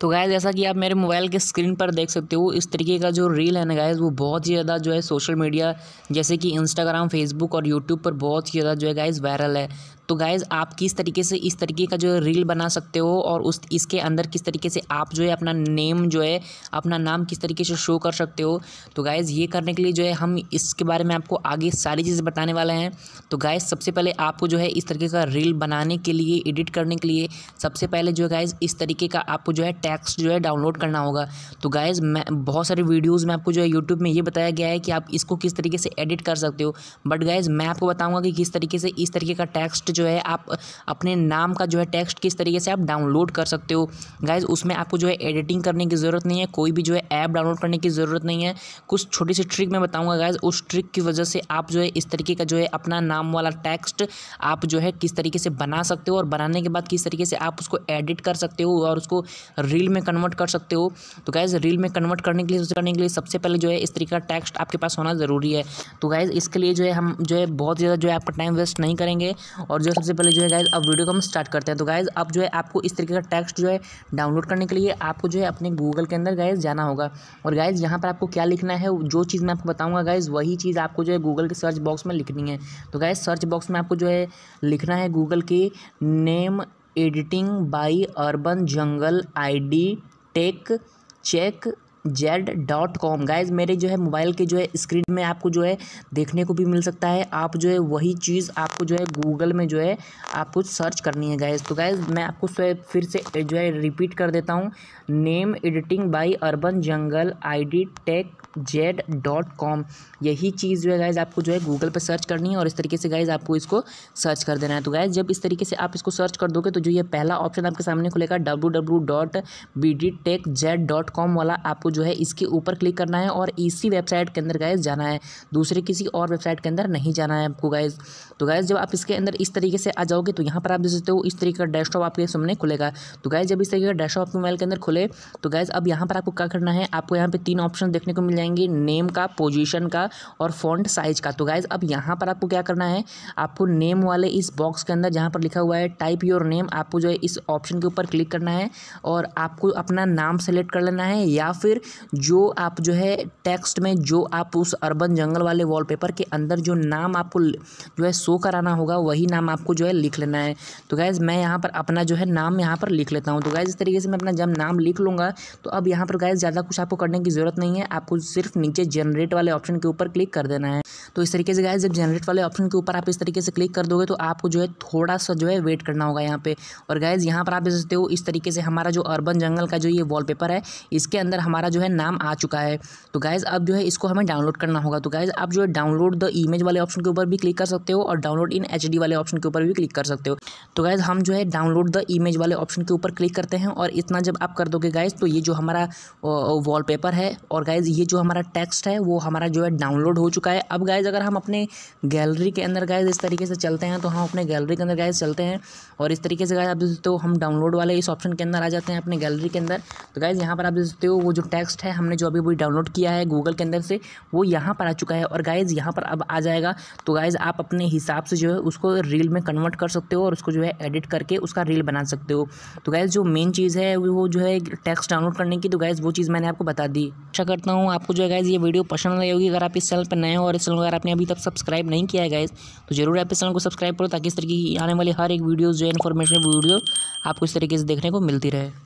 तो गाय जैसा कि आप मेरे मोबाइल के स्क्रीन पर देख सकते हो इस तरीके का जो रील है ना गायज वो बहुत ही ज़्यादा जो है सोशल मीडिया जैसे कि इंस्टाग्राम फेसबुक और यूट्यूब पर बहुत ही ज़्यादा जो है गाइज वायरल है तो गाइज़ आप किस तरीके से इस तरीके का जो है रील बना सकते हो और उस इसके अंदर किस तरीके से आप जो है अपना नेम जो है अपना नाम किस तरीके से शो कर सकते हो तो गाइज़ ये करने के लिए जो है हम इसके बारे में आपको आगे सारी चीज़ें बताने वाले हैं तो गाइज़ सबसे पहले आपको जो है इस तरीके का रील बनाने के लिए एडिट करने के लिए सबसे पहले जो है गाइज़ इस तरीके का आपको जो है टैक्स जो है डाउनलोड करना होगा तो गाइज़ मैं बहुत सारे वीडियोज़ में आपको जो है यूट्यूब में ये बताया गया है कि आप इसको किस तरीके से एडिट कर सकते हो बट गाइज़ मैं आपको बताऊँगा कि किस तरीके से इस तरीके का टैक्स जो है आप अपने नाम का जो है टेक्स्ट किस तरीके से आप डाउनलोड कर सकते हो गाइज उसमें आपको जो है एडिटिंग करने की ज़रूरत नहीं है कोई भी जो है ऐप डाउनलोड करने की ज़रूरत नहीं है कुछ छोटी सी ट्रिक मैं बताऊँगा गाइज उस ट्रिक की वजह से आप जो है इस तरीके का जो है अपना नाम वाला टेक्स्ट आप जो है किस तरीके से बना सकते हो और बनाने के बाद किस तरीके से आप उसको एडिट कर सकते हो और उसको रील में कन्वर्ट कर सकते हो तो गाइज रील में कन्वर्ट करने के लिए करने के लिए सबसे पहले जो है इस तरीके का टेक्स्ट आपके पास होना ज़रूरी है तो गाइज़ इसके लिए जो है हम जो है बहुत ज़्यादा जो है आपका टाइम वेस्ट नहीं करेंगे और जो सबसे पहले जो है गाइज अब वीडियो को हम स्टार्ट करते हैं तो गाइज अब जो है आपको इस तरीके का टेक्स्ट जो है डाउनलोड करने के लिए आपको जो है अपने गूगल के अंदर गाइज जाना होगा और गाइज यहाँ पर आपको क्या लिखना है जो चीज़ मैं आपको बताऊँगा गाइज वही चीज़ आपको जो है गूगल के सर्च बॉक्स में लिखनी है तो गाइज सर्च बॉक्स में आपको जो है लिखना है गूगल के name editing by urban jungle I tech check Z dot com guys मेरे जो है मोबाइल के जो है स्क्रीन में आपको जो है देखने को भी मिल सकता है आप जो है वही चीज़ आपको जो है गूगल में जो है आपको सर्च करनी है गाइज तो गाइज मैं आपको फिर से जो है रिपीट कर देता हूँ name editing by urban jungle I D tech Z dot com यही चीज़ जो है गाइज आपको जो है गूगल पर सर्च करनी है और इस तरीके से गाइज आपको इसको सर्च कर देना है तो गाइज जब इस तरीके से आप इसको सर्च कर दोगे तो जो ये पहला ऑप्शन आपके सामने खुलेगा W W dot B D tech Z dot com वाला आपको जो है इसके ऊपर क्लिक करना है और इसी वेबसाइट के अंदर गायज जाना है दूसरे किसी और वेबसाइट के अंदर नहीं जाना है आपको गायज तो गायज जब आप इसके अंदर इस तरीके से आ जाओगे तो यहाँ पर आप देख सकते हो इस तरीके का डेस्कटॉप आपके सामने खुलेगा तो गायज जब इस तरीके का डेस्कटॉप आपके मोबाइल के अंदर खुले तो गायज़ अब यहाँ पर आपको क्या करना है आपको यहाँ पर तीन ऑप्शन देखने को मिल जाएंगे नेम का पोजिशन का और फॉन्ट साइज का तो गायज़ अब यहाँ पर आपको क्या करना है आपको नेम वाले इस बॉक्स के अंदर जहाँ पर लिखा हुआ है टाइप योर नेम आपको जो है इस ऑप्शन के ऊपर क्लिक करना है और आपको अपना नाम सेलेक्ट कर लेना है या फिर जो आप जो है टेक्स्ट में जो आप उस अर्बन जंगल वाले वॉलपेपर के अंदर जो नाम आपको जो है शो कराना होगा वही नाम आपको जो है लिख लेना है तो गैज़ मैं यहाँ पर अपना जो है नाम यहाँ पर लिख लेता हूँ तो गैज़ इस तरीके से मैं अपना जब नाम लिख लूँगा तो अब यहाँ पर गैज़ ज़्यादा कुछ आपको करने की ज़रूरत नहीं है आपको सिर्फ नीचे जनरेट वाले ऑप्शन के ऊपर क्लिक कर देना है तो इस तरीके से गाइज जब जनरेट वाले ऑप्शन के ऊपर आप इस तरीके से क्लिक कर दोगे तो आपको जो है थोड़ा सा जो है वेट करना होगा यहाँ पे और गायज यहाँ पर आप देख सकते हो इस तरीके से हमारा जो अर्बन जंगल का जो ये वॉलपेपर है इसके अंदर हमारा जो है नाम आ चुका है तो गाइज अब जो है इसको हमें डाउनलोड करना होगा तो गाइज आप जो है डाउनलोड द इमेज वाले ऑप्शन के ऊपर भी क्लिक कर सकते हो और डाउनलोड इन एच वाले ऑप्शन के ऊपर भी क्लिक कर सकते हो तो गाइज हम जो है डाउनलोड द इमेज वाले ऑप्शन के ऊपर क्लिक करते हैं और इतना जब आप कर दोगे गाइज तो ये जो हमारा वॉल है और गाइज ये जो हमारा टेक्स्ट है वो हमारा जो है डाउनलोड हो चुका है अब गाइज गाइज अगर हम अपने गैलरी के अंदर गाइज इस तरीके से चलते हैं तो हम अपने गैलरी के अंदर गाइज चलते हैं और इस तरीके से गाइज आप देखते हो तो हम डाउनलोड वाले इस ऑप्शन के अंदर आ जाते हैं अपने गैलरी के अंदर तो गाइज यहाँ पर आप देखते हो तो वो जो टेक्स्ट है हमने जो अभी वो डाउनलोड किया है गूगल के अंदर से वो यहाँ पर आ चुका है और गाइज यहाँ पर अब आ जाएगा तो गाइज आप अपने हिसाब से जो है उसको रील में कन्वर्ट कर सकते हो और उसको जो है एडिट करके उसका रील बना सकते हो तो गाइज जो मेन चीज़ है वो जो है टेक्स्ट डाउनलोड करने की तो गाइज वो चीज़ मैंने आपको बता दी अच्छा करता हूँ आपको जो है गाइज ये वीडियो पसंद आई होगी अगर आप इस चैनल पर नए हो और इस चैनल अगर आपने अभी तक सब्सक्राइब नहीं किया है गाइज तो जरूर आप इस चैनल को सब्सक्राइब करो ताकि इस तरीके की आने वाली हर एक वीडियो जो है इन्फॉर्मेशन वीडियो आपको इस तरीके से देखने को मिलती रहे